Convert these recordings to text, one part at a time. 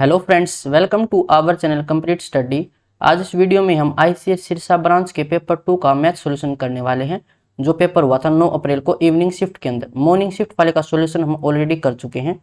hello friends welcome to our channel complete study आज इस video में हम आईसीएस सिरसा ब्रांच के पेपर टू का मैथ सॉल्यूशन करने वाले हैं जो पेपर हुआ था 9 अप्रैल को इवनिंग शिफ्ट के अंदर मॉर्निंग शिफ्ट वाले का सॉल्यूशन हम ऑलरेडी कर चुके हैं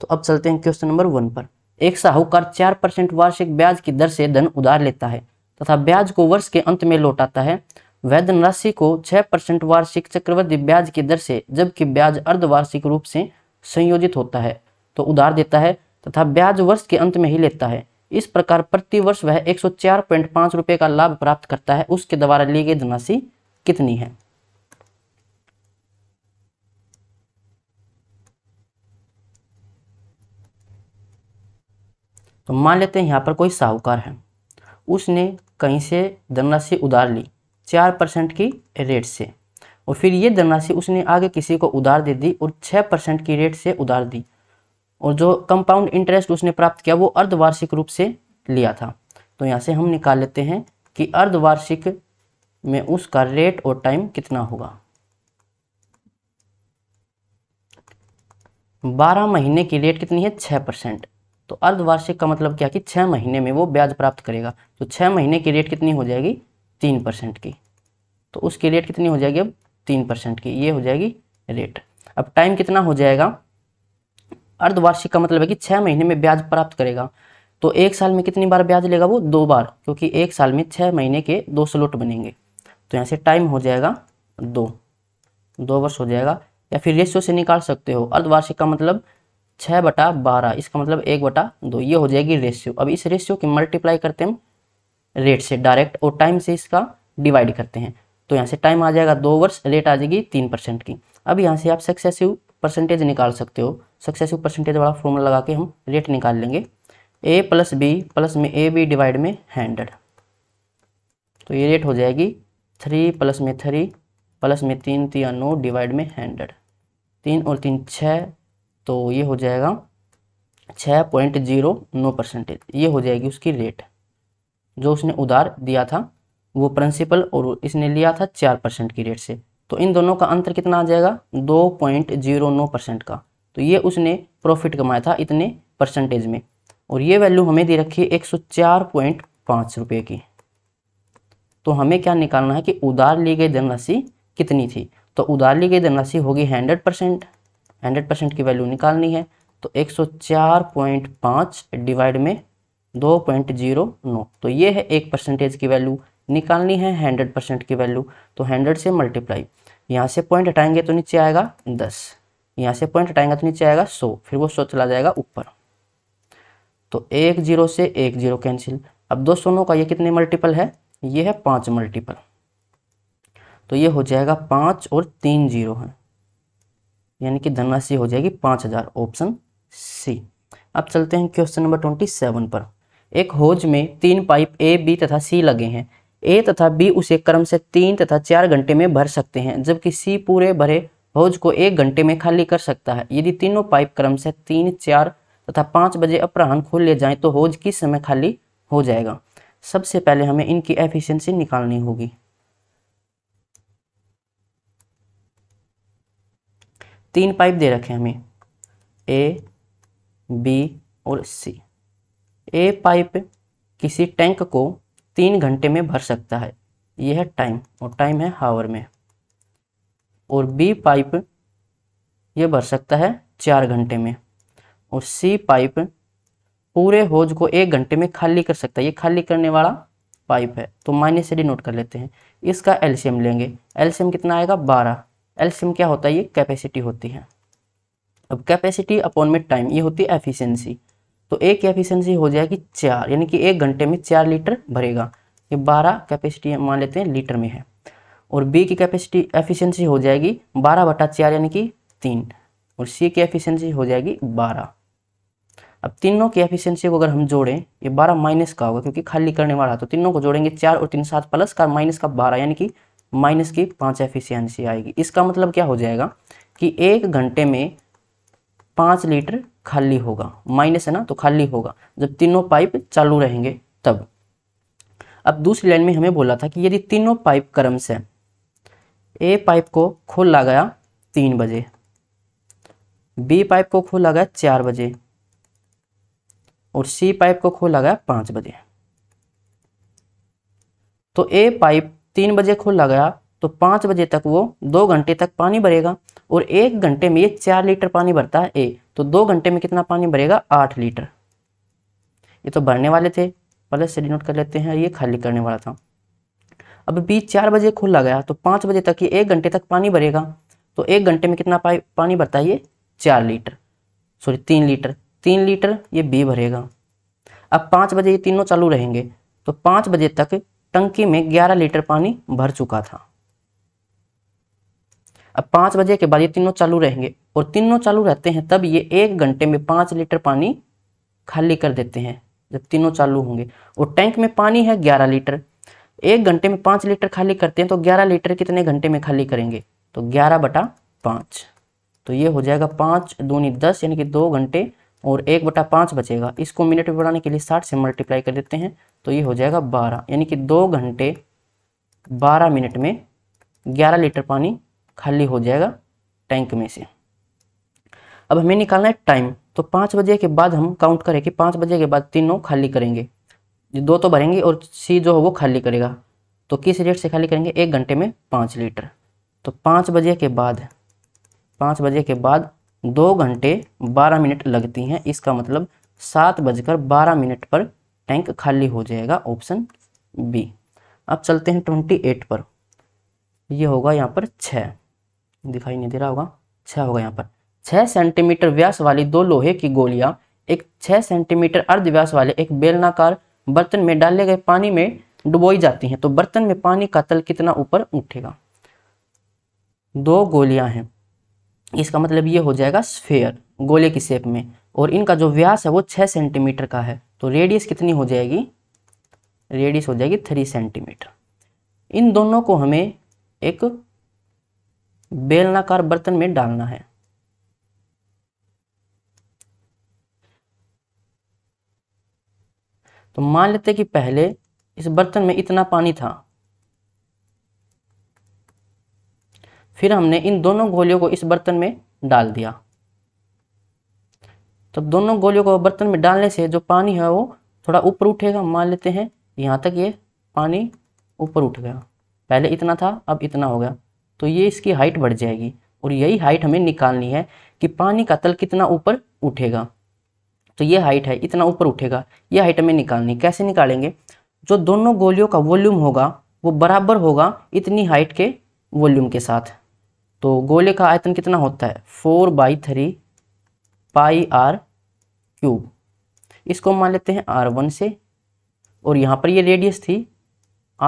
तो अब चलते हैं क्वेश्चन नंबर वन पर एक साहूकार चार परसेंट वार्षिक ब्याज की दर से धन उधार लेता है तथा ब्याज को वर्ष के अंत में लौटाता है वह धनराशि को छह परसेंट वार्षिक चक्रवर्ती ब्याज की दर से जबकि ब्याज अर्धवार्षिक रूप से संयोजित होता है तो उधार देता है तथा ब्याज वर्ष के अंत में ही लेता है इस प्रकार प्रतिवर्ष वह एक सौ चार पॉइंट पांच रुपए का लाभ प्राप्त करता है उसके द्वारा ली गई धनराशि कितनी है तो मान लेते हैं यहाँ पर कोई साहूकार है उसने कहीं से धनराशि उधार ली चार परसेंट की रेट से और फिर ये धनराशि उसने आगे किसी को उधार दे दी और छः परसेंट की रेट से उधार दी और जो कंपाउंड इंटरेस्ट उसने प्राप्त किया वो अर्धवार्षिक रूप से लिया था तो यहाँ से हम निकाल लेते हैं कि अर्धवार्षिक में उसका रेट और टाइम कितना होगा बारह महीने की रेट कितनी है छः परसेंट तो अर्धवार्षिक का मतलब क्या कि छः महीने में वो ब्याज प्राप्त करेगा तो छः महीने की रेट कितनी हो जाएगी तीन परसेंट की तो उसकी रेट कितनी हो जाएगी अब तीन परसेंट की ये हो जाएगी रेट अब टाइम कितना हो जाएगा अर्धवार्षिक का मतलब है कि छः महीने में ब्याज प्राप्त करेगा तो एक साल में कितनी बार ब्याज लेगा वो दो बार क्योंकि एक साल में छः महीने के दो स्लोट बनेंगे तो यहाँ से टाइम हो जाएगा दो दो वर्ष हो जाएगा या फिर रेशियो से निकाल सकते हो अर्धवार्षिक का मतलब छः बटा बारह इसका मतलब एक बटा दो ये हो जाएगी रेशियो अब इस रेशियो की मल्टीप्लाई करते हम रेट से डायरेक्ट और टाइम से इसका डिवाइड करते हैं तो यहाँ से टाइम आ जाएगा दो वर्ष रेट आ जाएगी तीन परसेंट की अब यहाँ से आप सक्सेसिव परसेंटेज निकाल सकते हो सक्सेसिव परसेंटेज वाला फॉर्मूला लगा के हम रेट निकाल लेंगे ए प्लस बी प्लस में ए बी डिवाइड में हंड्रेड तो ये रेट हो जाएगी थ्री प्लस में थ्री प्लस में तीन तीन नौ डिवाइड में हंड्रेड तीन और तीन छः तो ये हो जाएगा छः पॉइंट जीरो नौ परसेंटेज ये हो जाएगी उसकी रेट जो उसने उधार दिया था वो प्रिंसिपल और इसने लिया था चार परसेंट की रेट से तो इन दोनों का अंतर कितना आ जाएगा दो पॉइंट जीरो नौ परसेंट का तो ये उसने प्रॉफिट कमाया था इतने परसेंटेज में और ये वैल्यू हमें दे रखी है एक सौ चार पॉइंट पाँच रुपये की तो हमें क्या निकालना है कि उधार ली गई धनराशि कितनी थी तो उधार ली गई धनराशि होगी हंड्रेड परसेंट हंड्रेड परसेंट की वैल्यू निकालनी है तो एक सौ चार पॉइंट पाँच डिवाइड में दो पॉइंट जीरो नौ तो ये है एक परसेंटेज की वैल्यू निकालनी है हंड्रेड परसेंट की वैल्यू तो हंड्रेड से मल्टीप्लाई यहाँ से पॉइंट हटाएंगे तो नीचे आएगा दस यहाँ से पॉइंट हटाएंगे तो नीचे आएगा सो फिर वो सो चला जाएगा ऊपर तो एक जीरो से एक जीरो कैंसिल अब दो सोनों का ये कितने मल्टीपल है ये है पाँच मल्टीपल तो ये हो जाएगा पाँच और तीन जीरो है यानी कि धनराशि हो जाएगी पाँच हज़ार ऑप्शन सी अब चलते हैं क्वेश्चन नंबर ट्वेंटी सेवन पर एक होज में तीन पाइप ए बी तथा सी लगे हैं ए तथा बी उसे क्रम से तीन तथा चार घंटे में भर सकते हैं जबकि सी पूरे भरे भोज को एक घंटे में खाली कर सकता है यदि तीनों पाइप क्रम से तीन चार तथा पाँच बजे अपराह्न खोल ले जाए तो होज किस समय खाली हो जाएगा सबसे पहले हमें इनकी एफिशिएंसी निकालनी होगी तीन पाइप दे रखे हमें ए बी और सी ए पाइप किसी टैंक को तीन घंटे में भर सकता है यह है टाइम और टाइम है हावर में और बी पाइप ये भर सकता है चार घंटे में और सी पाइप पूरे होज को एक घंटे में खाली कर सकता है ये खाली करने वाला पाइप है तो माइनस से नोट कर लेते हैं इसका एल्शियम लेंगे एल्शियम कितना आएगा बारह एल्शियम क्या होता है ये कैपेसिटी होती है अब कैपेसिटी अपॉन में टाइम ये होती है एफिशिएंसी तो एक एफिशिएंसी हो जाएगी चार यानी कि एक घंटे में चार लीटर भरेगा ये बारह कैपेसिटी मान लेते हैं लीटर में है और बी की कैपेसिटी एफिशिएंसी हो जाएगी बारह बटा चार यानी कि तीन और सी की एफिशिएंसी हो जाएगी बारह अब तीनों की एफिशिएंसी को अगर हम जोड़ें ये बारह माइनस का होगा क्योंकि खाली करने वाला तो तीनों को जोड़ेंगे चार और तीन सात प्लस का माइनस का बारह यानी कि माइनस की पाँच एफिशियंसी आएगी इसका मतलब क्या हो जाएगा कि एक घंटे में पाँच लीटर खाली होगा माइनस है ना तो खाली होगा जब तीनों पाइप चालू रहेंगे तब अब दूसरी लाइन में हमें बोला था कि यदि तीनों पाइप क्रम से ए पाइप को खोला गया तीन बजे बी पाइप को खोला गया चार बजे और सी पाइप को खोला गया पाँच बजे तो ए पाइप तीन बजे खोला गया तो पाँच बजे तक वो दो घंटे तक पानी भरेगा और एक घंटे में ये चार लीटर पानी भरता है ए तो दो घंटे में कितना पानी भरेगा आठ लीटर ये तो भरने वाले थे पहले से डिनोट कर लेते हैं ये खाली करने वाला था अब बीच चार बजे खुला गया तो पाँच बजे तक ये एक घंटे तक पानी भरेगा तो एक घंटे में कितना पानी भरता है ये चार लीटर सॉरी तीन लीटर तीन लीटर ये बी भरेगा अब पाँच बजे ये तीनों चालू रहेंगे तो पाँच बजे तक टंकी में ग्यारह लीटर पानी भर चुका था अब पाँच बजे के बाद ये तीनों चालू रहेंगे और तीनों चालू रहते हैं तब ये एक घंटे में पाँच लीटर पानी खाली कर देते हैं जब तीनों चालू होंगे और टैंक में पानी है ग्यारह लीटर एक घंटे में पांच लीटर खाली करते हैं तो ग्यारह लीटर कितने घंटे में खाली करेंगे तो ग्यारह बटा पांच तो ये हो जाएगा पांच दूनी दस यानी कि दो घंटे और एक बटा पांच बचेगा इसको मिनट में बढ़ाने के लिए साठ से मल्टीप्लाई कर देते हैं तो ये हो जाएगा बारह यानी कि दो घंटे बारह मिनट में ग्यारह लीटर पानी खाली हो जाएगा टैंक में से अब हमें निकालना है टाइम तो पांच बजे के बाद हम काउंट करें कि पांच बजे के बाद तीनों खाली करेंगे दो तो भरेंगे और सी जो है वो खाली करेगा तो किस रेट से खाली करेंगे एक घंटे में पाँच लीटर तो पाँच बजे के बाद पाँच बजे के बाद दो घंटे बारह मिनट लगती हैं इसका मतलब सात बजकर बारह मिनट पर टैंक खाली हो जाएगा ऑप्शन बी अब चलते हैं ट्वेंटी एट पर ये होगा यहाँ पर छ दिखाई नहीं दे रहा होगा छ होगा यहाँ पर छः सेंटीमीटर व्यास वाली दो लोहे की गोलियाँ एक छः सेंटीमीटर अर्धव्यास वाले एक बेलनाकार बर्तन में डाले गए पानी में डुबोई जाती हैं तो बर्तन में पानी का तल कितना ऊपर उठेगा दो गोलियां हैं इसका मतलब ये हो जाएगा स्फेयर गोले की शेप में और इनका जो व्यास है वो छः सेंटीमीटर का है तो रेडियस कितनी हो जाएगी रेडियस हो जाएगी थ्री सेंटीमीटर इन दोनों को हमें एक बेलनाकार बर्तन में डालना है तो मान लेते कि पहले इस बर्तन में इतना पानी था फिर हमने इन दोनों गोलियों को इस बर्तन में डाल दिया तब दोनों गोलियों को बर्तन में डालने से जो पानी है वो थोड़ा ऊपर उठेगा मान लेते हैं यहां तक ये पानी ऊपर उठ गया पहले इतना था अब इतना हो गया तो ये इसकी हाइट बढ़ जाएगी और यही हाइट हमें निकालनी है कि पानी का तल कितना ऊपर उठेगा तो ये हाइट है इतना ऊपर उठेगा ये हाइट हमें निकालनी कैसे निकालेंगे जो दोनों गोलियों का वॉल्यूम होगा वो बराबर होगा इतनी हाइट के वॉल्यूम के साथ तो गोले का आयतन कितना होता है four by three pi R cube इसको मान लेते हैं आर वन से और यहाँ पर ये रेडियस थी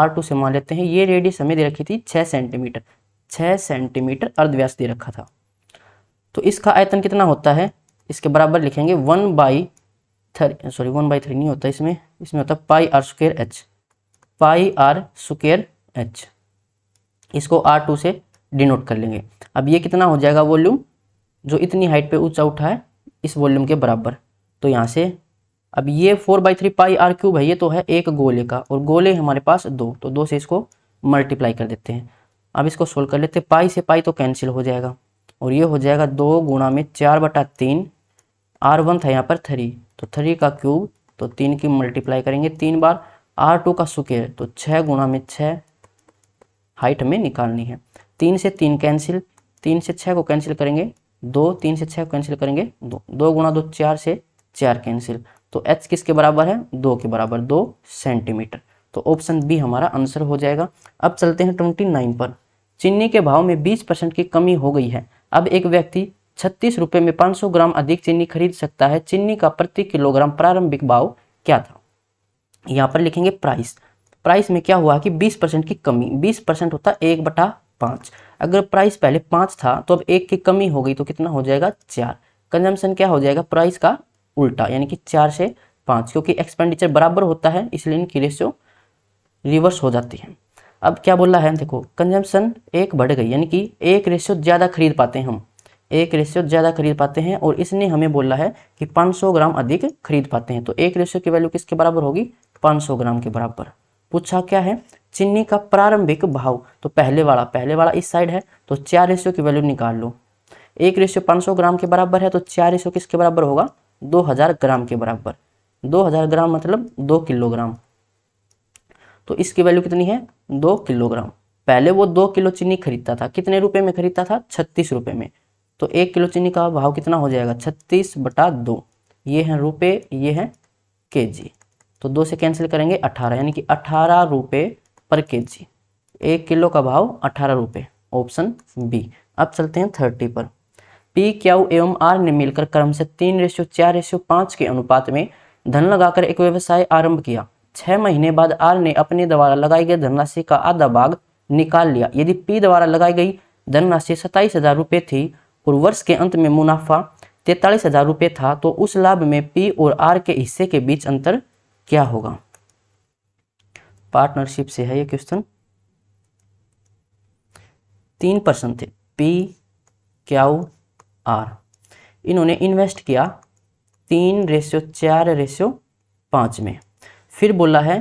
आर टू से मान लेते हैं ये रेडियस हमें दे रखी थी छः सेंटीमीटर छः सेंटीमीटर अर्धव्यास दे रखा था तो इसका आयतन कितना होता है इसके बराबर लिखेंगे one by three sorry one by three नहीं होता इसमें इसमें होता pi R square H pi R square H इसको आर टू से डिनोट कर लेंगे अब ये कितना हो जाएगा वॉल्यूम जो इतनी हाइट पे ऊंचा उठा है इस वॉल्यूम के बराबर तो यहाँ से अब ये four by three pi R cube है ये तो है एक गोले का और गोले हमारे पास दो तो दो से इसको मल्टीप्लाई कर देते हैं अब इसको सोल्व कर लेते हैं पाई से पाई तो कैंसिल हो जाएगा और ये हो जाएगा दो गुणा में चार बटा तीन आर वन था यहाँ पर थ्री तो थ्री का क्यूब तो तीन की मल्टीप्लाई करेंगे तीन बार आर टू का सुकेर तो छः गुणा में छः हाइट हमें निकालनी है तीन से तीन कैंसिल तीन से छः को कैंसिल करेंगे दो तीन से छः को कैंसिल करेंगे दो दो गुणा दो चार से चार कैंसिल तो एच किसके बराबर है दो के बराबर दो सेंटीमीटर तो ऑप्शन बी हमारा आंसर हो जाएगा अब चलते हैं ट्वेंटी नाइन पर चीनी के भाव में बीस परसेंट की कमी हो गई है अब एक व्यक्ति छत्तीस रुपये में 500 ग्राम अधिक चीनी खरीद सकता है चीनी का प्रति किलोग्राम प्रारंभिक भाव क्या था यहाँ पर लिखेंगे प्राइस प्राइस में क्या हुआ कि 20 परसेंट की कमी 20 परसेंट होता है एक बटा पाँच अगर प्राइस पहले पाँच था तो अब एक की कमी हो गई तो कितना हो जाएगा चार कंजम्पशन क्या हो जाएगा प्राइस का उल्टा यानी कि चार से पाँच क्योंकि एक्सपेंडिचर बराबर होता है इसलिए इनकी रेशियो रिवर्स हो जाती है अब क्या बोला है देखो कंजम्पशन एक बढ़ गई यानी कि एक रेशियो ज़्यादा खरीद पाते हैं हम एक रेशियो ज़्यादा खरीद पाते हैं और इसने हमें बोला है कि 500 ग्राम अधिक खरीद पाते हैं तो एक रेशियो की वैल्यू किसके बराबर होगी 500 ग्राम के बराबर पूछा क्या है चीनी का प्रारंभिक भाव तो पहले वाला पहले वाला इस साइड है तो चार रेशियो की वैल्यू निकाल लो एक रेशियो 500 ग्राम के बराबर है तो चार रेशियो किसके बराबर होगा दो ग्राम के बराबर दो ग्राम मतलब दो किलोग्राम तो इसकी वैल्यू कितनी है दो किलोग्राम पहले वो दो किलो चीनी खरीदता था कितने रुपए में खरीदता था छत्तीस रुपए में तो एक किलो चीनी का भाव कितना हो जाएगा छत्तीस बटा दो ये हैं रुपये ये हैं के जी तो दो से कैंसिल करेंगे अठारह यानी कि अठारह रुपये पर के जी एक किलो का भाव अठारह रुपये ऑप्शन बी अब चलते हैं थर्टी पर पी क्या एवं आर ने मिलकर क्रम से तीन रेशियो चार रेशियो पाँच के अनुपात में धन लगाकर एक व्यवसाय आरंभ किया छः महीने बाद आर ने अपने द्वारा लगाई गई धनराशि का आधा भाग निकाल लिया यदि पी द्वारा लगाई गई धनराशि सत्ताईस हजार रुपये थी और वर्ष के अंत में मुनाफा तैतालीस हजार रुपये था तो उस लाभ में पी और आर के हिस्से के बीच अंतर क्या होगा पार्टनरशिप से है ये क्वेश्चन तीन पर्सन थे पी क्या आर इन्होंने इन्वेस्ट किया तीन रेशियो चार रेशियो पांच में फिर बोला है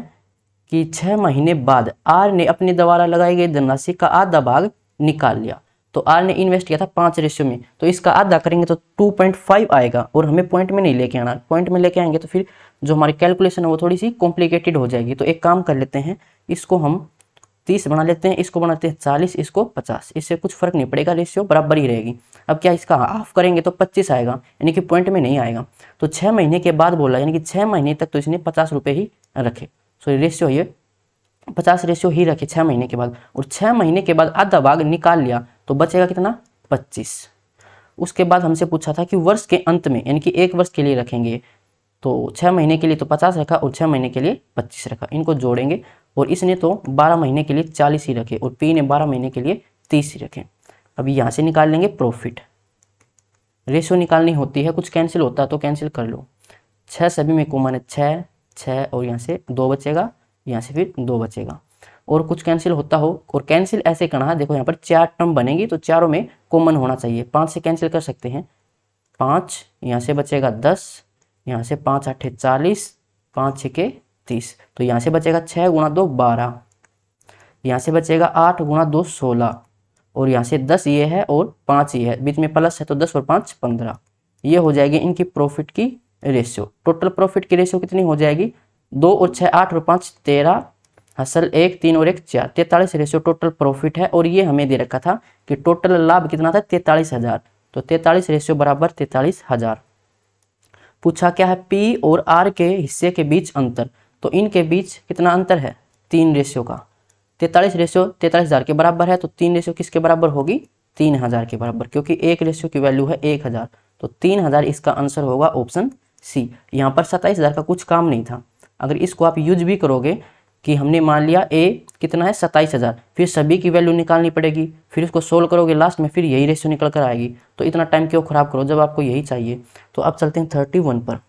कि छह महीने बाद आर ने अपने द्वारा लगाई गई धनराशि का आधा भाग निकाल लिया तो आर ने इन्वेस्ट किया था पांच रेशियो में तो इसका आधा करेंगे तो टू पॉइंट फाइव आएगा और हमें पॉइंट में नहीं लेके आना पॉइंट में लेके आएंगे तो फिर जो हमारी कैलकुलेशन है वो थोड़ी सी कॉम्प्लिकेटेड हो जाएगी तो एक काम कर लेते हैं इसको हम तीस बना लेते हैं इसको बनाते हैं चालीस इसको पचास इससे कुछ फर्क नहीं पड़ेगा रेशियो बराबर ही रहेगी अब क्या इसका हाफ करेंगे तो पच्चीस आएगा यानी कि पॉइंट में नहीं आएगा तो छः महीने के बाद बोला यानी कि छः महीने तक तो इसने पचास रुपये ही रखे सो रेशियो ये पचास रेशियो ही रखे छः महीने के बाद और छः महीने के बाद आधा भाग निकाल लिया तो बचेगा कितना पच्चीस उसके बाद हमसे पूछा था कि वर्ष के अंत में यानी कि एक वर्ष के लिए रखेंगे तो छः महीने के लिए तो पचास रखा और छः महीने के लिए पच्चीस रखा इनको जोड़ेंगे और इसने तो बारह महीने के लिए चालीस ही रखे और पी ने बारह महीने के लिए तीस ही रखे अब यहाँ से निकाल लेंगे प्रॉफिट रेशो निकालनी होती है कुछ कैंसिल होता है तो कैंसिल कर लो छः सभी में को है छः छः और यहाँ से दो बचेगा यहाँ से फिर दो बचेगा और कुछ कैंसिल होता हो और कैंसिल ऐसे करना है देखो यहाँ पर चार टर्म बनेगी तो चारों में कॉमन होना चाहिए पाँच से कैंसिल कर सकते हैं पाँच यहाँ से बचेगा दस यहाँ से पाँच अट्ठे चालीस पाँच छः के तीस तो यहाँ से बचेगा छः गुणा दो बारह यहाँ से बचेगा आठ गुणा दो सोलह और यहाँ से दस ये है और पाँच ये है बीच में प्लस है तो दस और पाँच पंद्रह ये हो जाएगी इनकी प्रॉफिट की रेशियो टोटल प्रॉफिट की रेशियो कितनी हो जाएगी दो और छः आठ और पाँच तेरह हसल एक तीन और एक चार तैतालीस रेशियो टोटल प्रॉफिट है और ये हमें दे रखा था कि टोटल लाभ कितना था तैतालीस हज़ार तो तैतालीस रेशियो बराबर तैतालीस हज़ार पूछा क्या है पी और आर के हिस्से के बीच अंतर तो इनके बीच कितना अंतर है तीन रेशियो का तैतालीस रेशियो तैतालीस हज़ार के बराबर है तो तीन रेशियो किसके बराबर होगी तीन हज़ार के बराबर क्योंकि एक रेशियो की वैल्यू है एक हज़ार तो तीन हज़ार इसका आंसर होगा ऑप्शन सी यहाँ पर सत्ताईस हज़ार का कुछ काम नहीं था अगर इसको आप यूज भी करोगे कि हमने मान लिया ए कितना है सत्ताईस हज़ार फिर सभी की वैल्यू निकालनी पड़ेगी फिर उसको सोल्व करोगे लास्ट में फिर यही रेशियो निकल कर आएगी तो इतना टाइम क्यों ख़राब करो जब आपको यही चाहिए तो आप चलते हैं थर्टी वन पर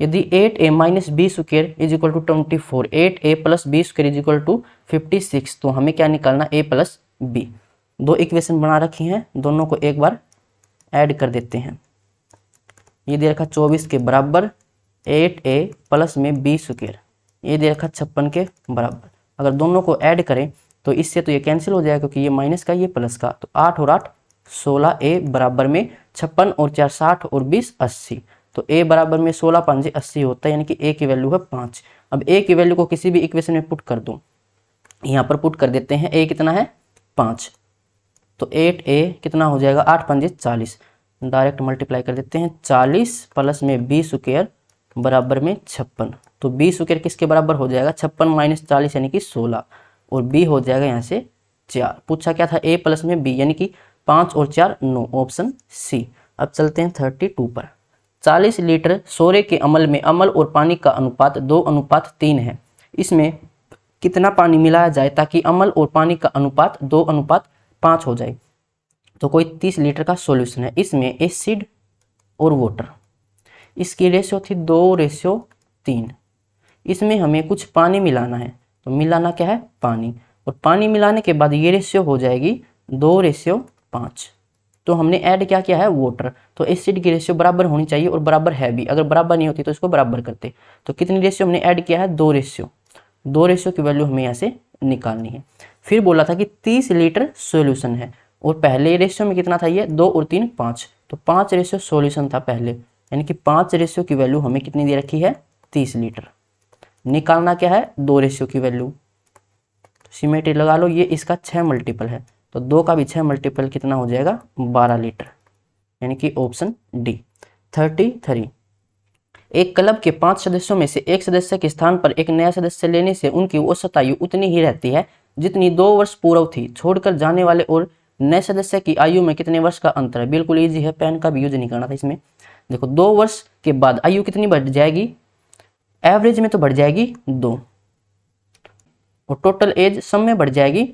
यदि eight A minus B square is equal to twenty four eight A plus B square is equal to fifty six तो हमें क्या निकालना ए प्लस बी दो इक्वेशन बना रखी हैं दोनों को एक बार ऐड कर देते हैं ये दे रखा चौबीस के बराबर एट ए प्लस में बी स्क्र ये दे रखा छप्पन के बराबर अगर दोनों को ऐड करें तो इससे तो ये कैंसिल हो जाएगा क्योंकि ये माइनस का ये प्लस का तो आठ और आठ सोलह ए बराबर में छप्पन और चार साठ और बीस अस्सी तो ए बराबर में सोलह पाँच अस्सी होता है यानी कि ए की वैल्यू है पाँच अब ए की वैल्यू को किसी भी इक्वेशन में पुट कर दूँ यहाँ पर पुट कर देते हैं ए कितना है पाँच तो एट ए कितना हो जाएगा आठ पंजे चालीस डायरेक्ट मल्टीप्लाई कर देते हैं चालीस प्लस में बी स्क्र बराबर में छप्पन तो बी विकेट किसके बराबर हो जाएगा छप्पन माइनस चालीस यानी कि सोलह और बी हो जाएगा यहाँ से चार पूछा क्या था ए प्लस में बी यानी कि पाँच और चार नो ऑप्शन सी अब चलते हैं थर्टी टू पर चालीस लीटर सोरे के अमल में अमल और पानी का अनुपात दो अनुपात तीन है इसमें कितना पानी मिलाया जाए ताकि अमल और पानी का अनुपात दो अनुपात पाँच हो जाए तो कोई तीस लीटर का सॉल्यूशन है इसमें एसिड और वाटर इसकी रेशियो थी दो रेशियो तीन इसमें हमें कुछ पानी मिलाना है तो मिलाना क्या है पानी और पानी मिलाने के बाद ये रेशियो हो जाएगी दो रेशियो पाँच तो हमने ऐड क्या किया है वाटर तो एसिड की रेशियो बराबर होनी चाहिए और बराबर है भी अगर बराबर नहीं होती तो इसको बराबर करते तो कितनी रेशियो हमने ऐड किया है दो रेशियो दो रेशियो की वैल्यू हमें यहाँ से निकालनी है फिर बोला था कि तीस लीटर सोल्यूशन है और पहले रेशियो में कितना था ये दो और तीन पाँच तो पाँच रेशियो सोल्यूशन था पहले यानी कि पाँच रेशियो की वैल्यू हमें कितनी दे रखी है तीस लीटर निकालना क्या है दो रेशियो की वैल्यू तो सीमेट्री लगा लो ये इसका छः मल्टीपल है तो दो का भी छः मल्टीपल कितना हो जाएगा बारह लीटर यानी कि ऑप्शन डी थर्टी थ्री एक क्लब के पांच सदस्यों में से एक सदस्य के स्थान पर एक नया सदस्य लेने से उनकी औसत आयु उतनी ही रहती है जितनी दो वर्ष पूर्व थी छोड़कर जाने वाले और नए सदस्य की आयु में कितने वर्ष का अंतर है बिल्कुल ईजी है पेन का भी यूज नहीं करना था इसमें देखो दो वर्ष के बाद आयु कितनी बढ़ जाएगी एवरेज में तो बढ़ जाएगी दो और टोटल एज सम में बढ़ जाएगी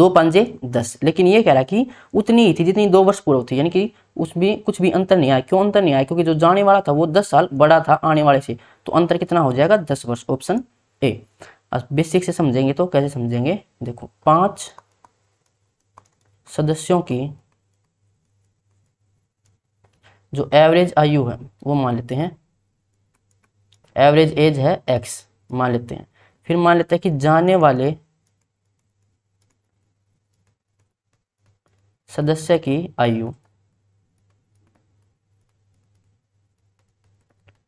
दो पंजे दस लेकिन ये कह रहा है कि उतनी ही थी जितनी दो वर्ष पूर्व थी यानी कि उस भी कुछ भी अंतर नहीं आया क्यों अंतर नहीं आया क्योंकि जो जाने वाला था वो दस साल बड़ा था आने वाले से तो अंतर कितना हो जाएगा दस वर्ष ऑप्शन ए बेसिक से समझेंगे तो कैसे समझेंगे देखो पांच सदस्यों की जो एवरेज आयु है वो मान लेते हैं एवरेज एज है एक्स मान लेते हैं फिर मान लेते हैं कि जाने वाले सदस्य की आयु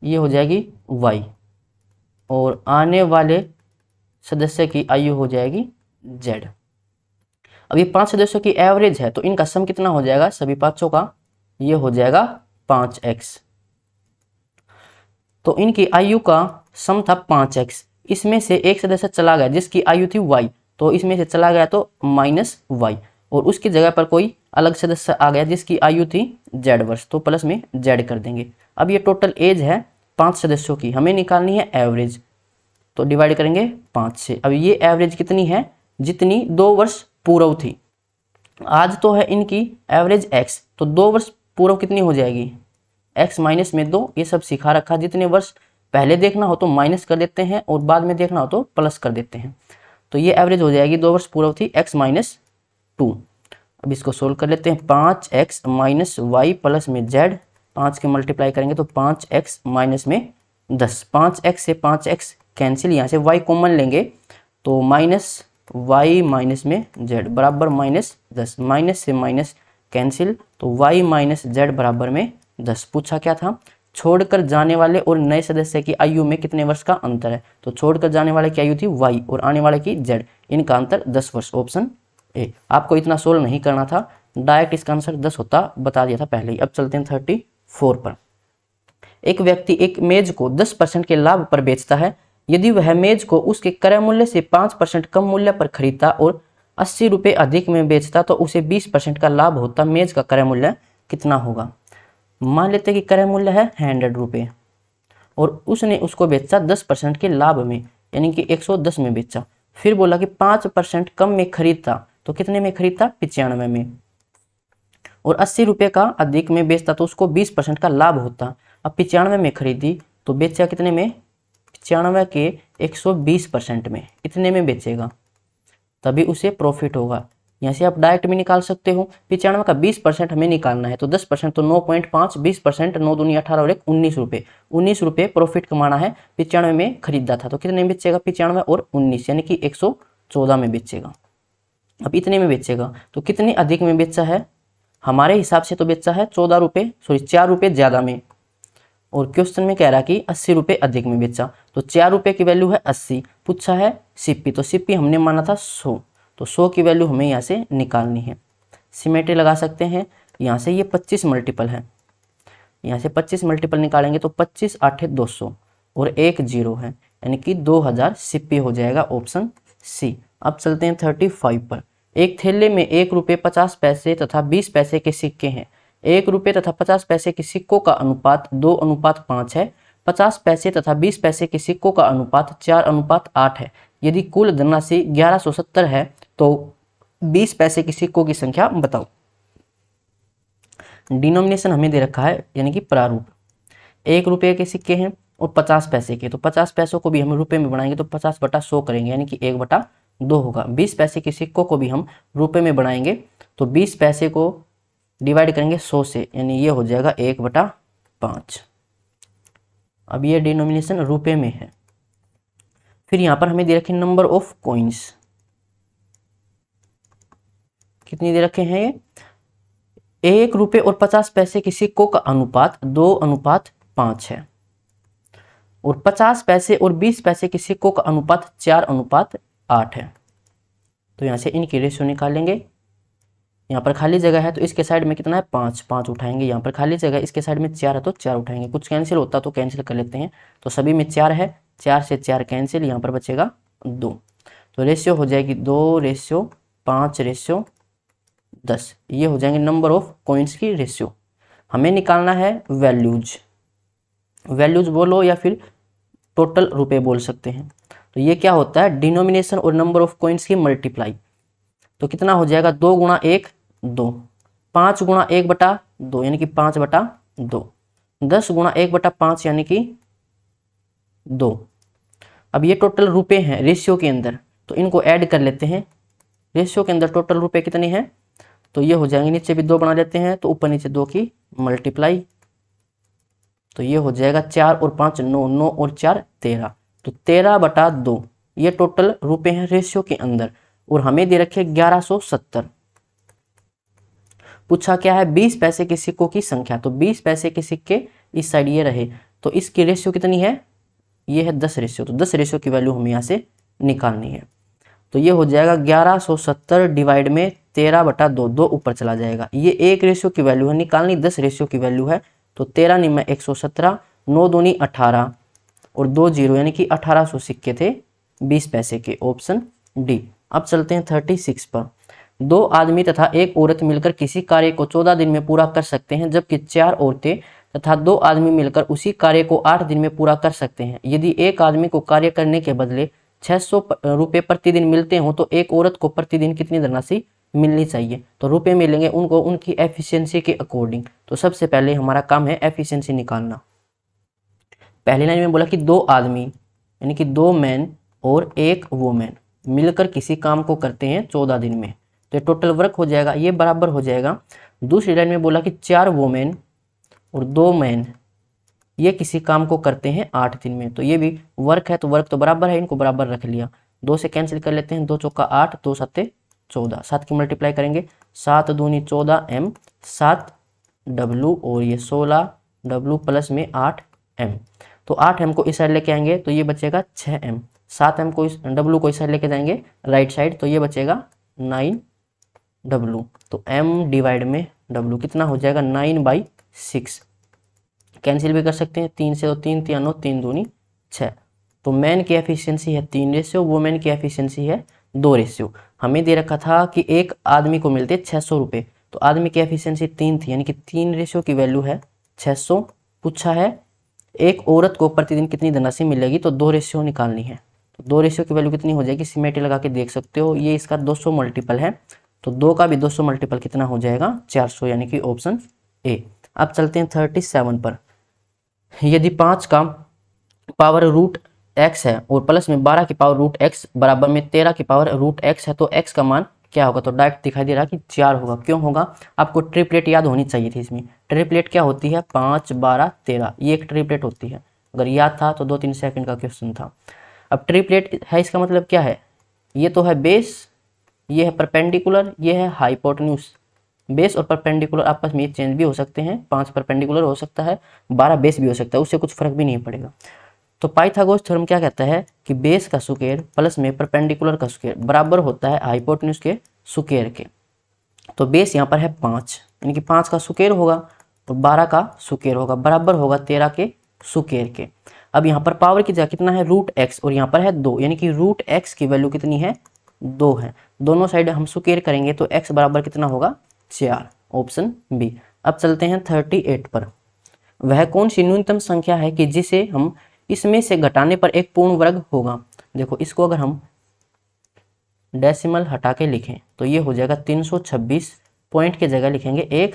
ये हो जाएगी वाई और आने वाले सदस्य की आयु हो जाएगी जेड अभी पांच सदस्यों की एवरेज है तो इनका सम कितना हो जाएगा सभी पांचों का ये हो जाएगा पाँच एक्स तो इनकी आयु का सम था पाँच एक्स इसमें से एक सदस्य चला गया जिसकी आयु थी वाई तो इसमें से चला गया तो माइनस वाई और उसकी जगह पर कोई अलग सदस्य आ गया जिसकी आयु थी जेड वर्ष तो प्लस में जेड कर देंगे अब ये टोटल एज है पाँच सदस्यों की हमें निकालनी है एवरेज तो डिवाइड करेंगे पाँच से अब ये एवरेज कितनी है जितनी दो वर्ष पूर्व थी आज तो है इनकी एवरेज एक्स तो दो वर्ष पूर्व कितनी हो जाएगी एक्स माइनस में दो ये सब सिखा रखा जितने वर्ष पहले देखना हो तो माइनस कर देते हैं और बाद में देखना हो तो प्लस कर देते हैं तो ये एवरेज हो जाएगी दो वर्ष पूर्व थी एक्स माइनस टू अब इसको सोल्व कर लेते हैं पाँच एक्स माइनस वाई प्लस में जेड पाँच के मल्टीप्लाई करेंगे तो पाँच एक्स माइनस में दस पाँच एक्स से पाँच एक्स कैंसिल यहाँ से वाई कॉमन लेंगे तो माइनस वाई माइनस में जेड बराबर माइनस दस माइनस से माइनस कैंसिल तो y माइनस जेड बराबर में दस पूछा क्या था छोड़कर जाने वाले और नए सदस्य की आयु में कितने वर्ष का अंतर है तो छोड़कर जाने वाले की आयु थी वाई और आने वाले की जेड इनका अंतर दस वर्ष ऑप्शन ए आपको इतना सोल्व नहीं करना था डायरेक्ट इसका आंसर दस होता बता दिया था पहले ही अब चलते हैं थर्टी फोर पर एक व्यक्ति एक मेज को दस परसेंट के लाभ पर बेचता है यदि वह मेज को उसके क्रय मूल्य से पांच परसेंट कम मूल्य पर खरीदता और अस्सी रुपये अधिक में बेचता तो उसे बीस परसेंट का लाभ होता मेज़ का क्रय मूल्य कितना होगा मान लेते कि क्रय मूल्य है हंड्रेड रुपये और उसने उसको बेचा दस परसेंट के लाभ में यानी कि एक सौ दस में बेचा फिर बोला कि 5 परसेंट कम में खरीदता तो कितने में खरीदता पिचानवे में और अस्सी रुपये का अधिक में बेचता तो उसको बीस परसेंट का लाभ होता अब पिचानवे में खरीदी तो बेचा कितने में पिचानवे के एक सौ बीस परसेंट में इतने में बेचेगा तभी उसे प्रॉफिट होगा यहाँ से आप डायरेक्ट भी निकाल सकते हो पिचानवे का 20 परसेंट हमें निकालना है तो 10 परसेंट तो 9.5 बीस परसेंट नौ दूनी अठारह और एक उन्नीस रुपये उन्नीस रुपये प्रॉफिट कमाना है पिचानवे में खरीदा था तो कितने में बेचेगा पिचानवे और उन्नीस यानी कि एक में बेचेगा अब इतने में बेचेगा तो कितने अधिक में बेचा है हमारे हिसाब से तो बेचा है चौदह रुपये सॉरी चार रुपये ज़्यादा में और क्वेश्चन में कह रहा कि अस्सी रुपये अधिक में बेचा तो चार रुपये की वैल्यू है अस्सी पूछा है सिप्पी तो सिप्पी हमने माना था सौ तो सौ की वैल्यू हमें यहाँ से निकालनी है सिमेट्री लगा सकते हैं यहाँ से ये पच्चीस मल्टीपल है यहाँ से पच्चीस मल्टीपल निकालेंगे तो पच्चीस आठ दो सौ और एक जीरो है यानी कि दो हज़ार सीपी हो जाएगा ऑप्शन सी अब चलते हैं थर्टी फाइव पर एक थैले में एक रुपये पचास पैसे तथा बीस पैसे के सिक्के हैं एक रुपये तथा पचास पैसे के सिक्कों का अनुपात दो अनुपात पाँच है पचास पैसे तथा बीस पैसे के सिक्कों का अनुपात चार अनुपात आठ है यदि कुल धनराशि ग्यारह सौ सत्तर है तो बीस पैसे के सिक्कों की संख्या बताओ डिनोमिनेशन हमें दे रखा है यानी कि प्रारूप एक रुपये के सिक्के हैं और पचास पैसे के तो पचास पैसों को भी हम रुपये में बनाएंगे तो पचास बटा सौ करेंगे यानी कि एक बटा दो होगा बीस पैसे के सिक्कों को भी हम रुपये में बनाएंगे तो बीस पैसे को डिवाइड करेंगे सौ से यानी ये हो जाएगा एक बटा पाँच अब ये डिनोमिनेशन रुपए में है फिर यहाँ पर हमें दे रखे नंबर ऑफ कॉइन्स कितनी दे रखे हैं ये एक रुपये और पचास पैसे के सिक्कों का अनुपात दो अनुपात पाँच है और पचास पैसे और बीस पैसे के सिक्कों का अनुपात चार अनुपात आठ है तो यहाँ से इनकी रेशियो निकालेंगे यहाँ पर खाली जगह है तो इसके साइड में कितना है पाँच पाँच उठाएंगे यहाँ पर खाली जगह इसके साइड में चार है तो चार उठाएंगे कुछ कैंसिल होता तो कैंसिल कर लेते हैं तो सभी में चार है चार से चार कैंसिल यहाँ पर बचेगा दो तो रेशियो हो जाएगी दो रेशियो पाँच रेशियो दस ये हो जाएंगे नंबर ऑफ कॉइंस की रेशियो हमें निकालना है वैल्यूज वैल्यूज बोलो या फिर टोटल रुपए बोल सकते हैं तो ये क्या होता है डिनोमिनेशन और नंबर ऑफ कॉइन्स की मल्टीप्लाई तो कितना हो जाएगा दो गुणा एक दो पाँच गुणा एक बटा दो यानी कि पाँच बटा दो दस गुणा एक बटा पाँच यानी कि दो अब ये टोटल रुपए हैं रेशियो के अंदर तो इनको ऐड कर लेते हैं रेशियो के अंदर टोटल रुपए कितने हैं तो ये हो जाएंगे नीचे भी दो बना लेते हैं तो ऊपर नीचे दो की मल्टीप्लाई तो ये हो जाएगा चार और पाँच नौ नौ और चार तेरह तो तेरह बटा दो ये टोटल रुपए हैं रेशियो के अंदर और हमें दे रखे ग्यारह सौ सत्तर पूछा क्या है बीस पैसे के सिक्कों की संख्या तो बीस पैसे के सिक्के इस साइड ये रहे तो इसकी रेशियो कितनी है ये है दस रेशियो तो दस रेशियो की वैल्यू हमें यहाँ से निकालनी है तो ये हो जाएगा ग्यारह सौ सत्तर डिवाइड में तेरह बटा दो दो ऊपर चला जाएगा ये एक रेशियो की वैल्यू है निकालनी दस रेशियो की वैल्यू है तो तेरह निम्न एक सौ सत्रह नौ दूनी अठारह और दो जीरो यानी कि अठारह सौ सिक्के थे बीस पैसे के ऑप्शन डी अब चलते हैं थर्टी सिक्स पर दो आदमी तथा एक औरत मिलकर किसी कार्य को चौदह दिन में पूरा कर सकते हैं जबकि चार औरतें तथा दो आदमी मिलकर उसी कार्य को आठ दिन में पूरा कर सकते हैं यदि एक आदमी को कार्य करने के बदले छह सौ रुपये प्रतिदिन मिलते हों तो एक औरत को प्रतिदिन कितनी धनराशि मिलनी चाहिए तो रुपये मिलेंगे उनको उनकी एफिशिएंसी के अकॉर्डिंग तो सबसे पहले हमारा काम है एफिशिएंसी निकालना पहली लाइन में बोला कि दो आदमी यानी कि दो मैन और एक वोमैन मिलकर किसी काम को करते हैं चौदह दिन में तो ये टोटल वर्क हो जाएगा ये बराबर हो जाएगा दूसरी लाइन में बोला कि चार वोमेन और दो मैन ये किसी काम को करते हैं आठ दिन में तो ये भी वर्क है तो वर्क तो बराबर है इनको बराबर रख लिया दो से कैंसिल कर लेते हैं दो चौका आठ दो सत्ते चौदह सात की मल्टीप्लाई करेंगे सात दूनी चौदह एम सात डब्लू और ये सोलह डब्लू प्लस में आठ एम तो आठ एम को इस साइड लेके आएंगे तो ये बचेगा छः एम सात एम को इस डब्लू को इस साइड लेके जाएंगे राइट साइड तो ये बचेगा नाइन W तो एम डिवाइड में डब्लू कितना हो जाएगा नाइन बाई सिक्स कैंसिल भी कर सकते हैं तीन से दो तीन तीन नौ तीन दूनी छः तो मैन की एफिशिएंसी है तीन रेशियो वुमेन की एफिशिएंसी है दो रेशियो हमें दे रखा था कि एक आदमी को मिलते छः सौ रुपये तो आदमी की एफिशिएंसी तीन थी यानी कि तीन रेशियो की वैल्यू है छः सौ पूछा है एक औरत को प्रतिदिन कितनी धनराशि मिलेगी तो दो रेशियो निकालनी है तो दो रेशियो की वैल्यू कितनी हो जाएगी सिमेटी लगा के देख सकते हो ये इसका दो सौ मल्टीपल है तो दो का भी दो सौ मल्टीपल कितना हो जाएगा चार सौ यानी कि ऑप्शन ए अब चलते हैं थर्टी सेवन पर यदि पाँच का पावर रूट एक्स है और प्लस में बारह की पावर रूट एक्स बराबर में तेरह की पावर रूट एक्स है तो एक्स का मान क्या होगा तो डायरेक्ट दिखाई दे रहा है कि चार होगा क्यों होगा आपको ट्रिपलेट याद होनी चाहिए थी इसमें ट्रिपलेट क्या होती है पाँच बारह तेरह ये एक ट्रिपलेट होती है अगर याद था तो दो तीन सेकंड का क्वेश्चन था अब ट्रिपलेट है इसका मतलब क्या है ये तो है बेस ये है परपेंडिकुलर ये है हाइपोटन्यूस बेस और परपेंडिकुलर आपस में ये चेंज भी हो सकते हैं पांच परपेंडिकुलर हो सकता है बारह बेस भी हो सकता है उससे कुछ फर्क भी नहीं पड़ेगा तो पाइथागोरस थ्योरम क्या कहता है कि बेस का सुकेर प्लस में परपेंडिकुलर का सुकेर बराबर होता है हाइपोटन्यूस के सुकेर के तो बेस यहाँ पर है पाँच यानी कि पाँच का सुकेर होगा और तो बारह का सुकेर होगा बराबर होगा तेरह के सुकेर के अब यहाँ पर पावर की जगह कितना है रूट एक्स और यहाँ पर है दो यानी कि रूट एक्स की वैल्यू कितनी है दो है दोनों साइड हम सुकेर करेंगे तो एक्स बराबर कितना होगा चार ऑप्शन बी अब चलते हैं थर्टी एट पर वह कौन सी न्यूनतम संख्या है कि जिसे हम इसमें से घटाने पर एक पूर्ण वर्ग होगा देखो इसको अगर हम डेसिमल हटा के लिखें तो ये हो जाएगा तीन सौ छब्बीस पॉइंट की जगह लिखेंगे एक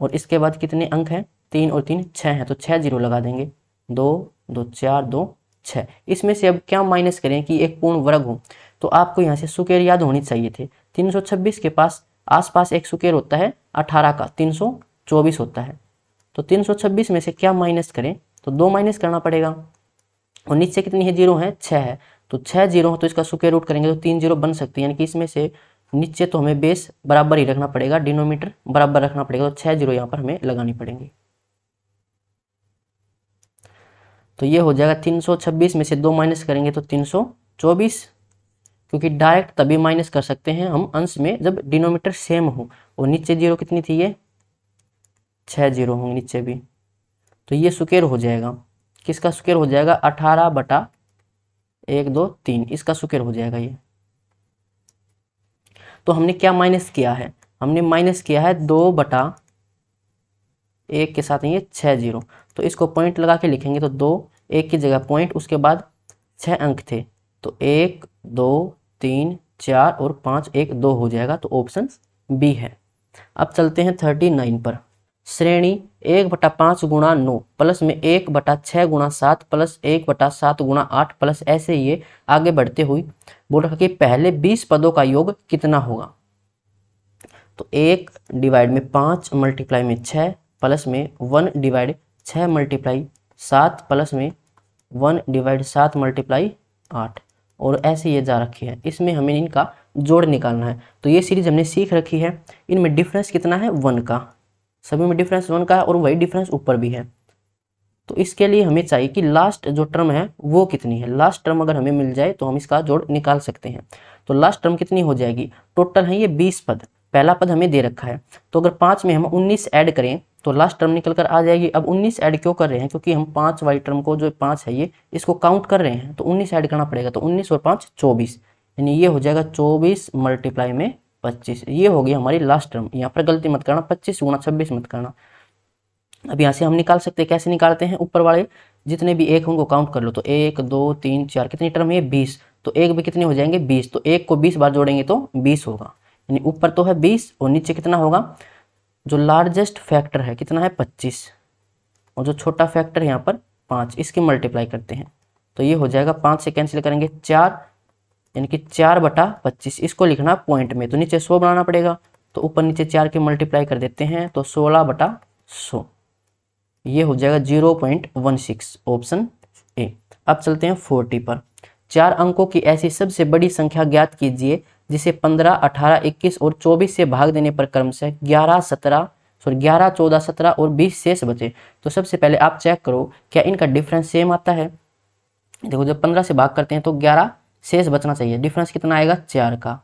और इसके बाद कितने अंक हैं तीन और तीन छः हैं तो छः जीरो लगा देंगे दो दो चार दो छः इसमें से अब क्या माइनस करें कि एक पूर्ण वर्ग हो तो आपको यहाँ से सुकेर याद होनी चाहिए थे 326 के पास आसपास एक सुकेर होता है 18 का 324 होता है तो 326 में से क्या माइनस करें तो दो माइनस करना पड़ेगा और नीचे कितनी है जीरो है छः है तो छः जीरो हो तो इसका सुकेर रूट करेंगे तो तीन जीरो बन सकती है यानी कि इसमें से नीचे तो हमें बेस बराबर ही रखना पड़ेगा डिनोमीटर बराबर रखना पड़ेगा तो छः जीरो यहाँ पर हमें लगानी पड़ेंगी तो ये हो जाएगा 326 में से दो माइनस करेंगे तो 324 क्योंकि डायरेक्ट तभी माइनस कर सकते हैं हम अंश में जब डिनोमीटर सेम हो और नीचे जीरो कितनी थी ये छः जीरो होंगे नीचे भी तो ये सुकेर हो जाएगा किसका सुकेर हो जाएगा अठारह बटा एक दो तीन इसका सुकेर हो जाएगा ये तो हमने क्या माइनस किया है हमने माइनस किया है दो बटा एक के साथ ये छः जीरो तो इसको पॉइंट लगा के लिखेंगे तो दो एक की जगह पॉइंट उसके बाद छः अंक थे तो एक दो तीन चार और पाँच एक दो हो जाएगा तो ऑप्शन बी है अब चलते हैं थर्टी नाइन पर श्रेणी एक बटा पाँच गुणा नौ प्लस में एक बटा छः गुणा सात प्लस एक बटा सात गुणा आठ प्लस ऐसे ये आगे बढ़ते हुई बोल रखा कि पहले बीस पदों का योग कितना होगा तो एक डिवाइड में पाँच मल्टीप्लाई में छः प्लस में वन डिवाइड छः मल्टीप्लाई सात प्लस में वन डिवाइड सात मल्टीप्लाई आठ और ऐसे ये जा रखी है इसमें हमें इनका जोड़ निकालना है तो ये सीरीज हमने सीख रखी है इनमें डिफरेंस कितना है वन का सभी में डिफरेंस वन का है और वही डिफरेंस ऊपर भी है तो इसके लिए हमें चाहिए कि लास्ट जो टर्म है वो कितनी है लास्ट टर्म अगर हमें मिल जाए तो हम इसका जोड़ निकाल सकते हैं तो लास्ट टर्म कितनी हो जाएगी टोटल है ये बीस पद पहला पद हमें दे रखा है तो अगर पाँच में हम उन्नीस ऐड करें तो लास्ट टर्म निकल कर आ जाएगी अब उन्नीस ऐड क्यों कर रहे हैं क्योंकि हम पाँच वाली टर्म को जो पाँच है ये इसको काउंट कर रहे हैं तो उन्नीस ऐड करना पड़ेगा तो उन्नीस और पाँच चौबीस यानी ये हो जाएगा चौबीस मल्टीप्लाई में पच्चीस ये होगी हमारी लास्ट टर्म यहाँ पर गलती मत करना पच्चीस गुणा छब्बीस मत करना अब यहाँ से हम निकाल सकते हैं कैसे निकालते हैं ऊपर वाले जितने भी एक उनको काउंट कर लो तो एक दो तीन चार कितनी टर्म है बीस तो एक भी कितने हो जाएंगे बीस तो एक को बीस बार जोड़ेंगे तो बीस होगा यानी ऊपर तो है बीस और नीचे कितना होगा जो लार्जेस्ट फैक्टर है कितना है पच्चीस और जो छोटा फैक्टर यहाँ पर पाँच इसकी मल्टीप्लाई करते हैं तो ये हो जाएगा पाँच से कैंसिल करेंगे चार यानी कि चार बटा पच्चीस इसको लिखना पॉइंट में तो नीचे सौ बनाना पड़ेगा तो ऊपर नीचे चार की मल्टीप्लाई कर देते हैं तो सोलह बटा सौ ये हो जाएगा zero point one six option A अब चलते हैं फोर्टी पर चार अंकों की ऐसी सबसे बड़ी संख्या ज्ञात कीजिए जिसे 15, 18, 21 और 24 से भाग देने पर क्रमशः 11, 17, सॉरी 11, 14, 17 और 20 शेष बचे तो सबसे पहले आप चेक करो क्या इनका डिफरेंस सेम आता है देखो जब 15 से भाग करते हैं तो 11 शेष बचना चाहिए डिफरेंस कितना आएगा चार का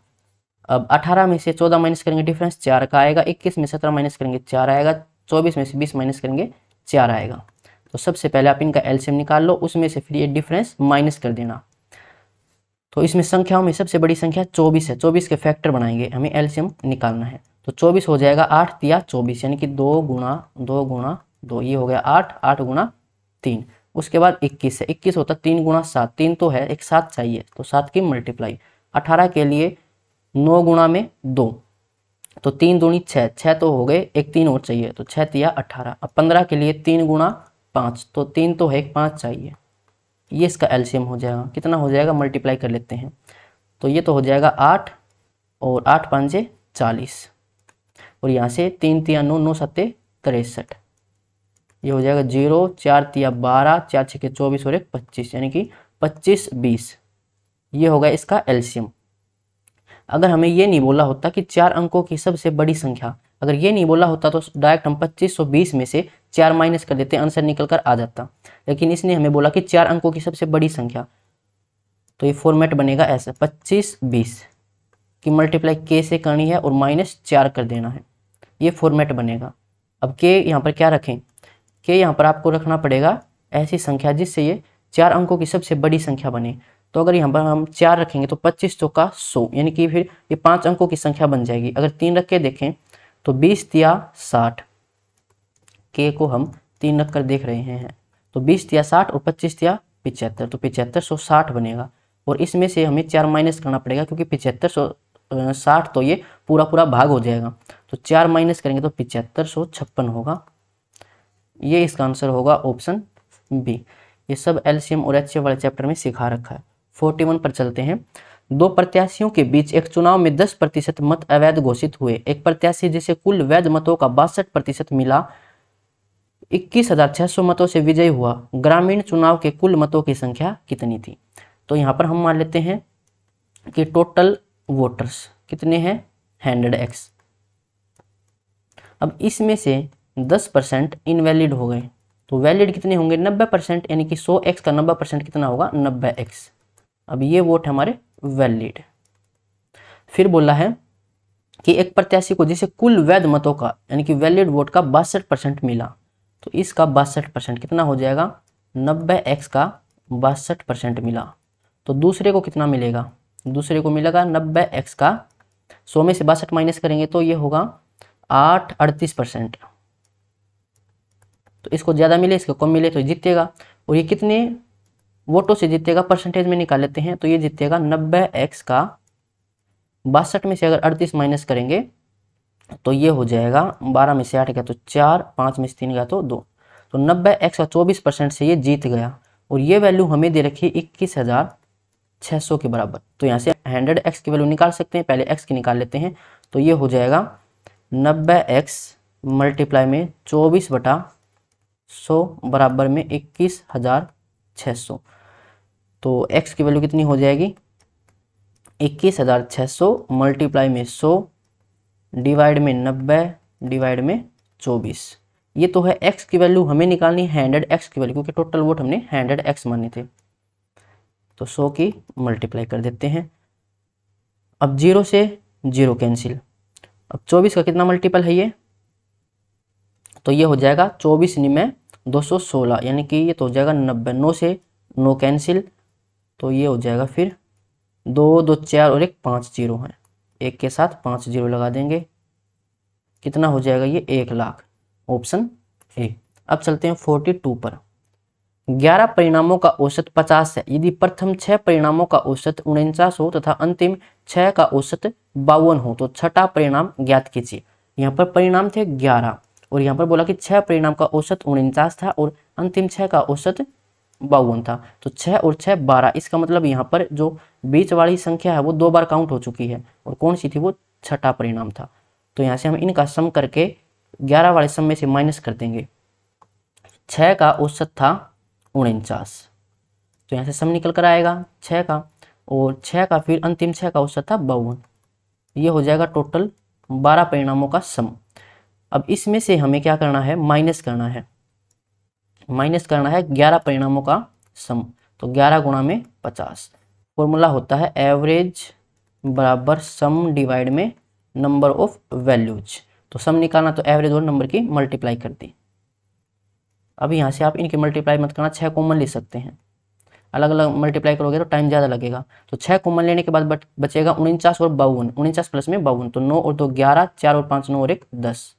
अब 18 में से 14 माइनस करेंगे डिफरेंस चार का आएगा 21 में 17 माइनस करेंगे चार आएगा 24 में से 20 माइनस करेंगे चार आएगा तो सबसे पहले आप इनका एल्शियम निकाल लो उसमें से फिर ये डिफरेंस माइनस कर देना तो इसमें संख्याओं में सबसे बड़ी संख्या चौबीस है चौबीस के फैक्टर बनाएंगे हमें एल्शियम निकालना है तो चौबीस हो जाएगा आठ या चौबीस यानी कि दो गुणा दो गुणा दो ये हो गया आठ आठ गुणा तीन उसके बाद इक्कीस है इक्कीस होता है तीन गुणा सात तीन तो है एक सात चाहिए तो सात की मल्टीप्लाई अठारह के लिए नौ गुणा में दो तो तीन दूनी छः छः तो हो गए एक तीन और चाहिए तो छः तिया अठारह अब पंद्रह के लिए तीन गुणा पाँच तो तीन तो है एक पाँच चाहिए ये इसका एल्शियम हो जाएगा कितना हो जाएगा मल्टीप्लाई कर लेते हैं तो ये तो हो जाएगा आठ और आठ पाँचे चालीस और यहाँ से तीन तिया नौ नौ सत्ते तिरसठ ये हो जाएगा जीरो चार तिया बारह चार छः के चौबीस और एक पच्चीस यानी कि पच्चीस बीस ये होगा इसका एल्शियम अगर हमें ये नहीं बोला होता कि चार अंकों की सबसे बड़ी संख्या अगर ये नहीं बोला होता तो डायरेक्ट हम 2520 में से चार माइनस कर देते आंसर निकल कर आ जाता लेकिन इसने हमें बोला कि चार अंकों की सबसे बड़ी संख्या तो ये फॉर्मेट बनेगा ऐसा पच्चीस बीस की मल्टीप्लाई के से करनी है और माइनस चार कर देना है ये फॉर्मेट बनेगा अब के यहाँ पर क्या रखें के यहाँ पर आपको रखना पड़ेगा ऐसी संख्या जिससे ये चार अंकों की सबसे बड़ी संख्या बने तो अगर यहाँ पर हम चार रखेंगे तो पच्चीस चौका सौ यानी कि फिर ये पाँच अंकों की संख्या बन जाएगी अगर तीन रख के देखें तो बीस या साठ के को हम तीन रख कर देख रहे हैं तो बीस या साठ और पच्चीस या पिचहत्तर तो पिचहत्तर सौ साठ बनेगा और इसमें से हमें चार माइनस करना पड़ेगा क्योंकि पिचहत्तर सौ साठ तो ये पूरा पूरा भाग हो जाएगा तो चार माइनस करेंगे तो पिचहत्तर सौ छप्पन होगा ये इसका आंसर होगा ऑप्शन बी ये सब एलसीएम और एच वाले चैप्टर में सिखा रखा है फोर्टी वन पर चलते हैं दो प्रत्याशियों के बीच एक चुनाव में 10 प्रतिशत मत अवैध घोषित हुए एक प्रत्याशी जिसे कुल वैध मतों का बासठ प्रतिशत मिला इक्कीस हजार छह सौ मतों से विजयी हुआ ग्रामीण चुनाव के कुल मतों की संख्या कितनी थी तो यहाँ पर हम मान लेते हैं कि टोटल वोटर्स कितने हैं हंड्रेड एक्स अब इसमें से दस परसेंट इनवैलिड हो गए तो वैलिड कितने होंगे नब्बे परसेंट यानी कि सौ एक्स का नब्बे परसेंट कितना होगा नब्बे एक्स अब ये वोट हमारे वैलिड फिर बोला है कि एक प्रत्याशी को जिसे कुल वैध मतों का यानी कि वैलिड वोट का बासठ परसेंट मिला तो इसका बासठ परसेंट कितना हो जाएगा नब्बे एक्स का बासठ परसेंट मिला तो दूसरे को कितना मिलेगा दूसरे को मिलेगा नब्बे एक्स का सौ में से बासठ माइनस करेंगे तो ये होगा आठ अड़तीस परसेंट तो इसको ज़्यादा मिले इसको कम मिले तो जीतेगा और ये कितने वोटों से जीतेगा परसेंटेज में निकाल लेते हैं तो ये जीतेगा नब्बे एक्स का बासठ में से अगर अड़तीस माइनस करेंगे तो ये हो जाएगा बारह में से आठ गया तो चार पाँच में से तीन गया तो दो तो नब्बे एक्स का चौबीस परसेंट से ये जीत गया और ये वैल्यू हमें दे रखी है इक्कीस हज़ार छः सौ के बराबर तो यहाँ से हंड्रेड एक्स की वैल्यू निकाल सकते हैं पहले एक्स की निकाल लेते हैं तो ये हो जाएगा नब्बे एक्स मल्टीप्लाई में चौबीस बटा सौ बराबर में इक्कीस हज़ार 21,600 तो x की वैल्यू कितनी हो जाएगी 21,600 मल्टीप्लाई में 100 डिवाइड में 90 डिवाइड में 24 ये तो है x की वैल्यू हमें निकालनी है हंड्रेड एक्स की वैल्यू क्योंकि टोटल वोट हमने हंड्रेड एक्स माने थे तो 100 की मल्टीप्लाई कर देते हैं अब जीरो से जीरो कैंसिल अब चौबीस का कितना मल्टीपल है ये तो ये हो जाएगा चौबीस निमे 216 यानी कि ये तो हो जाएगा नब्बे नौ से नो कैंसिल तो ये हो जाएगा फिर दो दो चार और एक पाँच जीरो है एक के साथ पाँच जीरो लगा देंगे कितना हो जाएगा ये एक लाख ऑप्शन ए अब चलते हैं फोर्टी टू पर ग्यारह परिणामों का औसत पचास है यदि प्रथम छह परिणामों का औसत उनचास हो तथा अंतिम छह का औसत बावन हो तो छठा परिणाम ज्ञात कीजिए यहाँ पर परिणाम थे ग्यारह और यहाँ पर बोला कि छह परिणाम का औसत उनचास था और अंतिम छह का औसत बावन था तो छह और छह बारह इसका मतलब यहाँ पर जो बीच वाली संख्या है वो दो बार काउंट हो चुकी है और कौन सी थी वो छठा परिणाम था तो यहाँ से हम इनका सम करके ग्यारह वाले सम में से माइनस कर देंगे छह का औसत था उनचास तो यहाँ से सम निकल कर आएगा छह का और छह का फिर अंतिम छह का औसत था बावन ये हो जाएगा टोटल बारह परिणामों का सम अब इसमें से हमें क्या करना है माइनस करना है माइनस करना है ग्यारह परिणामों का सम तो ग्यारह गुणा में पचास फॉर्मूला होता है एवरेज बराबर सम डिवाइड में नंबर ऑफ वैल्यूज तो सम निकालना तो एवरेज और नंबर की मल्टीप्लाई कर दी अब यहाँ से आप इनकी मल्टीप्लाई मत करना छः कॉमन ले सकते हैं अलग अलग मल्टीप्लाई करोगे तो टाइम ज़्यादा लगेगा तो छः कॉमन लेने के बाद बचेगा उनचास और बावन उनचास प्लस में बावन तो नौ और दो ग्यारह चार और पाँच नौ और एक दस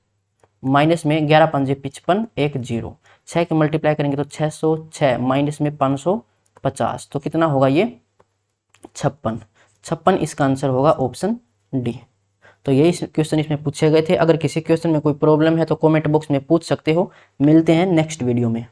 माइनस में ग्यारह पंजे पिचपन एक जीरो छः के मल्टीप्लाई करेंगे तो छः सौ छः माइनस में पाँच सौ पचास तो कितना होगा ये छप्पन छप्पन इसका आंसर होगा ऑप्शन डी तो यही क्वेश्चन इसमें पूछे गए थे अगर किसी क्वेश्चन में कोई प्रॉब्लम है तो कमेंट बॉक्स में पूछ सकते हो मिलते हैं नेक्स्ट वीडियो में